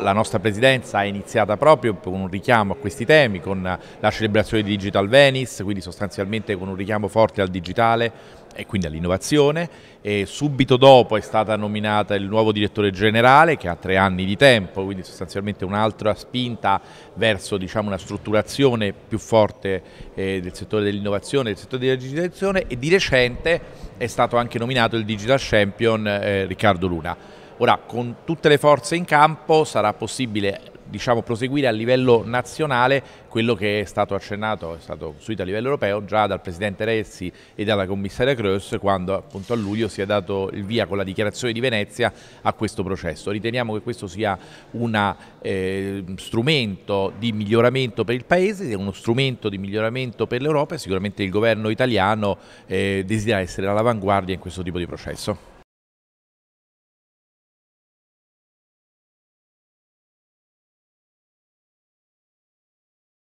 La nostra presidenza è iniziata proprio con un richiamo a questi temi, con la celebrazione di Digital Venice, quindi sostanzialmente con un richiamo forte al digitale e quindi all'innovazione. subito dopo è stata nominata il nuovo direttore generale che ha tre anni di tempo, quindi sostanzialmente un'altra spinta verso diciamo, una strutturazione più forte eh, del settore dell'innovazione, del settore della digitalizzazione e di recente è stato anche nominato il Digital Champion eh, Riccardo Luna. Ora, con tutte le forze in campo sarà possibile diciamo, proseguire a livello nazionale quello che è stato accennato, è stato costruito a livello europeo già dal Presidente Renzi e dalla Commissaria Kroes quando appunto a luglio si è dato il via con la dichiarazione di Venezia a questo processo. Riteniamo che questo sia un eh, strumento di miglioramento per il Paese, è uno strumento di miglioramento per l'Europa e sicuramente il governo italiano eh, desidera essere all'avanguardia in questo tipo di processo.